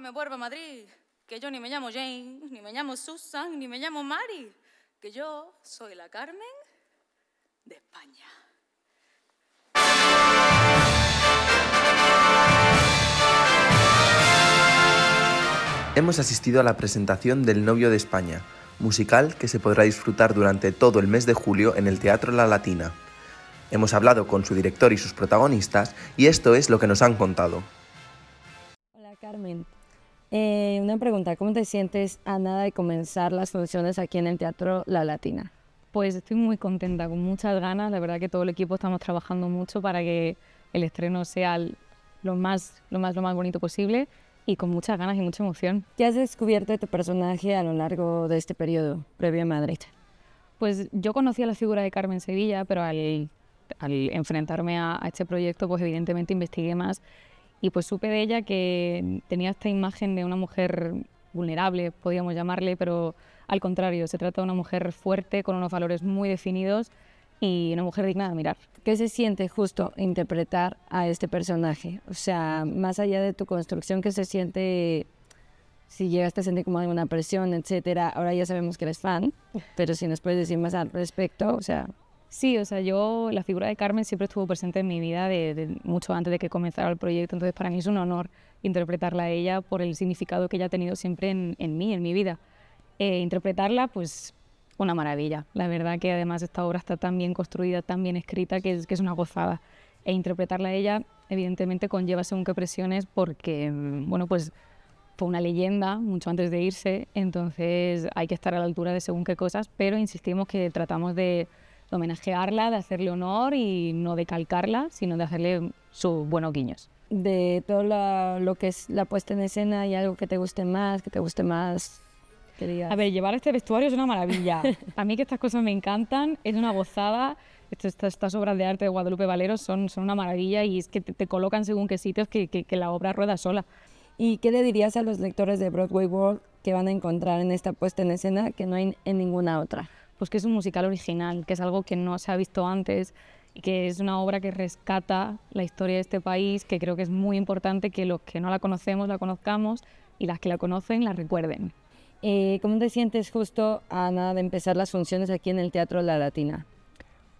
me vuelvo a Madrid, que yo ni me llamo Jane, ni me llamo Susan, ni me llamo Mari, que yo soy la Carmen de España. Hemos asistido a la presentación del Novio de España, musical que se podrá disfrutar durante todo el mes de julio en el Teatro La Latina. Hemos hablado con su director y sus protagonistas y esto es lo que nos han contado. Hola Carmen, eh, una pregunta, ¿cómo te sientes a nada de comenzar las funciones aquí en el Teatro La Latina? Pues estoy muy contenta, con muchas ganas. La verdad que todo el equipo estamos trabajando mucho para que el estreno sea lo más, lo más, lo más bonito posible y con muchas ganas y mucha emoción. ¿Qué has descubierto de tu personaje a lo largo de este periodo previo a Madrid? Pues yo conocía la figura de Carmen Sevilla, pero al, enfrentarme a, a este proyecto, pues evidentemente investigué más y pues supe de ella que tenía esta imagen de una mujer vulnerable, podríamos llamarle, pero al contrario, se trata de una mujer fuerte, con unos valores muy definidos y una mujer digna de mirar. ¿Qué se siente justo interpretar a este personaje? O sea, más allá de tu construcción, ¿qué se siente si llegaste a sentir como alguna presión, etcétera? Ahora ya sabemos que eres fan, pero si nos puedes decir más al respecto, o sea... Sí, o sea, yo, la figura de Carmen siempre estuvo presente en mi vida mucho antes de que comenzara el proyecto, entonces para mí es un honor interpretarla a ella por el significado que ella ha tenido siempre en, mí, en mi vida. Eh, interpretarla, pues, una maravilla. La verdad que además esta obra está tan bien construida, tan bien escrita, que es, que es una gozada. E interpretarla a ella, evidentemente, conlleva según qué presiones, porque, mm, bueno, pues fue una leyenda mucho antes de irse, entonces hay que estar a la altura de según qué cosas, pero insistimos que tratamos de de homenajearla, de hacerle honor y no de calcarla, sino de hacerle sus buenos guiños. De todo lo que es la puesta en escena y algo que te guste más, que te guste más. A ver, llevar este vestuario es una maravilla. A mí que estas cosas me encantan, es una gozada. Estas, obras de arte de Guadalupe Valero son, son una maravilla y es que te, colocan según qué sitios que, que, la obra rueda sola. ¿Y qué le dirías a los lectores de Broadway World que van a encontrar en esta puesta en escena que no hay en ninguna otra? pues que es un musical original, que es algo que no se ha visto antes y que es una obra que rescata la historia de este país, que creo que es muy importante que los que no la conocemos la conozcamos y las que la conocen la recuerden. Eh, ¿Cómo te sientes justo, Ana, de empezar las funciones aquí en el Teatro La Latina?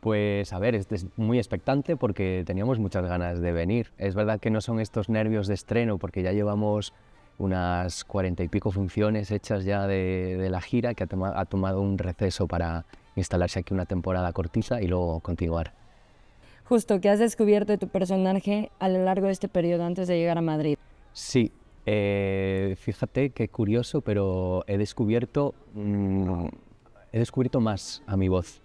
Pues a ver, es muy expectante porque teníamos muchas ganas de venir. Es verdad que no son estos nervios de estreno porque ya llevamos unas cuarenta y pico funciones hechas ya de, la gira, que ha, tomado un receso para instalarse aquí una temporada cortiza y luego continuar. Justo, ¿qué has descubierto de tu personaje a lo largo de este periodo antes de llegar a Madrid? Sí, eh, fíjate qué curioso, pero he descubierto, mm, he descubierto más a mi voz,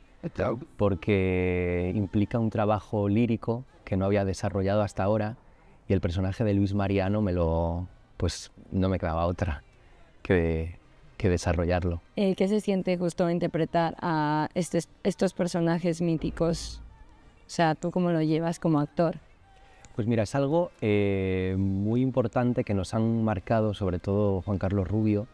porque implica un trabajo lírico que no había desarrollado hasta ahora y el personaje de Luis Mariano me lo, pues no me quedaba otra que, desarrollarlo. Eh, ¿Qué se siente justo interpretar a estos personajes míticos? O sea, ¿tú cómo lo llevas como actor? Pues mira, es algo eh, muy importante que nos han marcado, sobre todo Juan Carlos Rubio,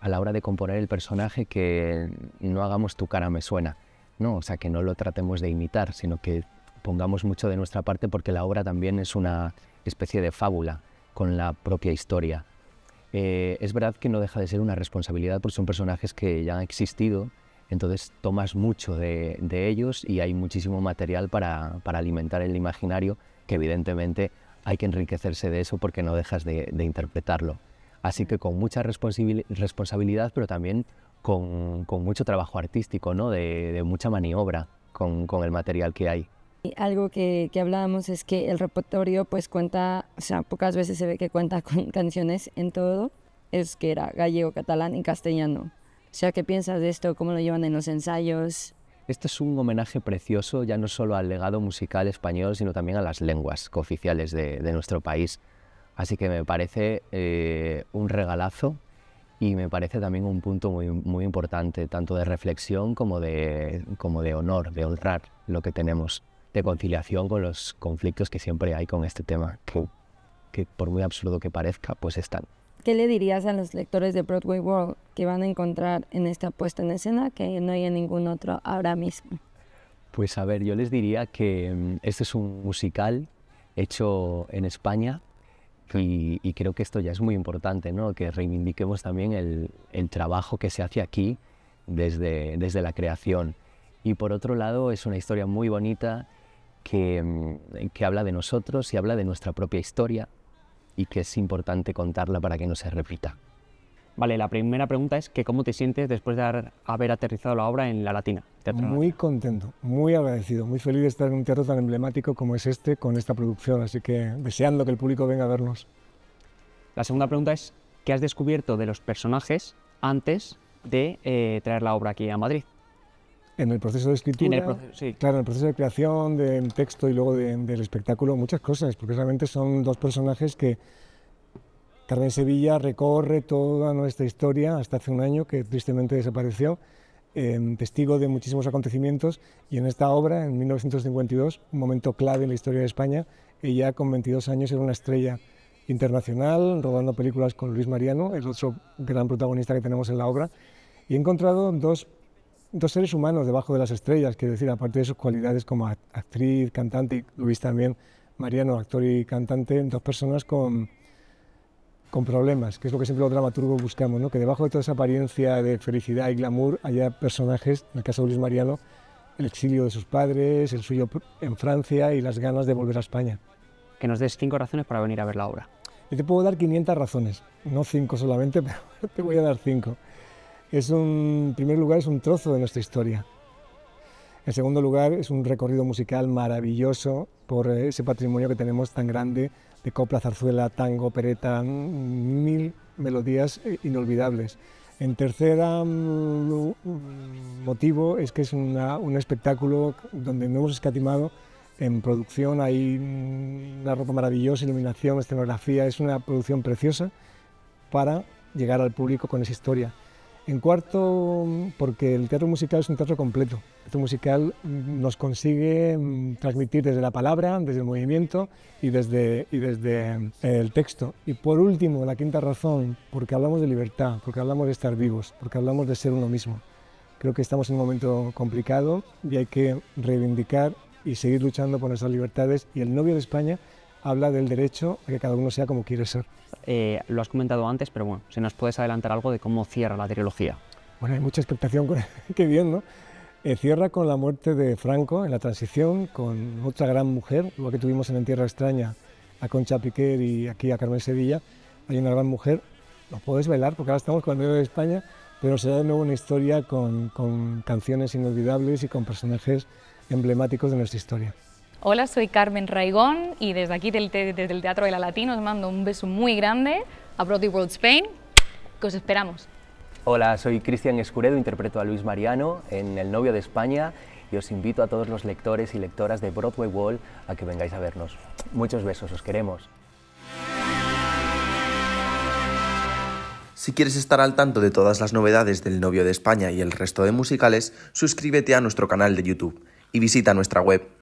a la hora de componer el personaje, que no hagamos tu cara me suena, ¿no? O sea, que no lo tratemos de imitar, sino que pongamos mucho de nuestra parte porque la obra también es una especie de fábula con la propia historia. Eh, es verdad que no deja de ser una responsabilidad porque son personajes que ya han existido, entonces tomas mucho de, ellos y hay muchísimo material para, alimentar el imaginario, que evidentemente hay que enriquecerse de eso porque no dejas de, interpretarlo. Así que con mucha responsabilidad, pero también con, mucho trabajo artístico, ¿no? de, mucha maniobra con el material que hay algo que, que, hablábamos es que el repertorio pues cuenta, o sea, pocas veces se ve que cuenta con canciones en todo, es que era gallego, catalán y castellano. O sea, ¿qué piensas de esto? ¿Cómo lo llevan en los ensayos? Este es un homenaje precioso ya no solo al legado musical español, sino también a las lenguas cooficiales de, de nuestro país. Así que me parece eh, un regalazo y me parece también un punto muy, muy importante, tanto de reflexión como de, como de honor, de honrar lo que tenemos de conciliación con los conflictos que siempre hay con este tema, que, por muy absurdo que parezca, pues están. ¿Qué le dirías a los lectores de Broadway World que van a encontrar en esta puesta en escena que no hay en ningún otro ahora mismo? Pues a ver, yo les diría que mm, este es un musical hecho en España y, y creo que esto ya es muy importante, ¿no? que reivindiquemos también el, el trabajo que se hace aquí desde, desde la creación. Y por otro lado, es una historia muy bonita Mm, que, habla de nosotros y habla de nuestra propia historia y que es importante contarla para que no se repita. Vale, la primera pregunta es que cómo te sientes después de haber, aterrizado la obra en La Latina. muy contento, muy agradecido, muy feliz de estar en un teatro tan emblemático como es este, con esta producción, así que deseando que el público venga a vernos. La segunda pregunta es, ¿qué has descubierto de los personajes antes de eh, traer la obra aquí a Madrid? en el proceso de escritura, en el proceso, claro, en el proceso de creación del texto y luego del espectáculo, muchas cosas, porque realmente son dos personajes que Carmen Sevilla recorre toda nuestra historia hasta hace un año que tristemente desapareció, em, testigo de muchísimos acontecimientos y en esta obra, en 1952, un momento clave en la historia de España, ella con 22 años era una estrella internacional, rodando películas con Luis Mariano, el otro gran protagonista que tenemos en la obra, y he encontrado dos dos seres humanos debajo de las estrellas, quiero decir, aparte de sus cualidades como actriz, cantante, y Luis también, Mariano, actor y cantante, dos personas con, con problemas, que es lo que siempre los dramaturgos buscamos, ¿no? que debajo de toda esa apariencia de felicidad y glamour haya personajes, en el caso de Luis Mariano, el exilio de sus padres, el suyo en Francia y las ganas de volver a España. Que nos des cinco razones para venir a ver la obra. Yo te puedo dar 500 razones, no cinco solamente, pero te voy a dar cinco es un, en primer lugar, es un trozo de nuestra historia. En segundo lugar, es un recorrido musical maravilloso por eh, ese patrimonio que tenemos tan grande de copla, zarzuela, tango, pereta, mm, mil melodías eh, inolvidables. En tercer mm, mm, motivo es que es un espectáculo donde no hemos escatimado en producción, hay una ropa maravillosa, iluminación, escenografía, es una producción preciosa para llegar al público con esa historia. En cuarto, porque el teatro musical es un teatro completo. El teatro musical nos consigue mm, transmitir desde la palabra, desde el movimiento y desde, eh, el texto. Y por último, la quinta razón, porque hablamos de libertad, porque hablamos de estar vivos, porque hablamos de ser uno mismo. Creo que estamos en un momento complicado y hay que reivindicar y seguir luchando por nuestras libertades. Y el novio de España habla del derecho a que cada uno sea como quiere ser. Eh, lo has comentado antes, pero bueno, si nos puedes adelantar algo de cómo cierra la trilogía. Bueno, hay mucha expectación, qué bien, ¿no? Eh, cierra con la muerte de Franco en la transición, con otra gran mujer, lo que tuvimos en En Tierra Extraña, a Concha Piquer y aquí a Carmen Sevilla, hay una gran mujer, lo puedes velar porque ahora estamos con el de España, pero será de nuevo una historia con canciones inolvidables y con personajes emblemáticos de nuestra historia. Hola, soy Carmen Raigón y desde aquí, desde el Teatro de la Latina, os mando un beso muy grande a Broadway World Spain, que os esperamos. Hola, soy Cristian Escuredo, interpreto a Luis Mariano en El novio de España y os invito a todos los lectores y lectoras de Broadway World a que vengáis a vernos. Muchos besos, os queremos. Si quieres estar al tanto de todas las novedades del Novio de España y el resto de musicales, suscríbete a nuestro canal de YouTube y visita nuestra web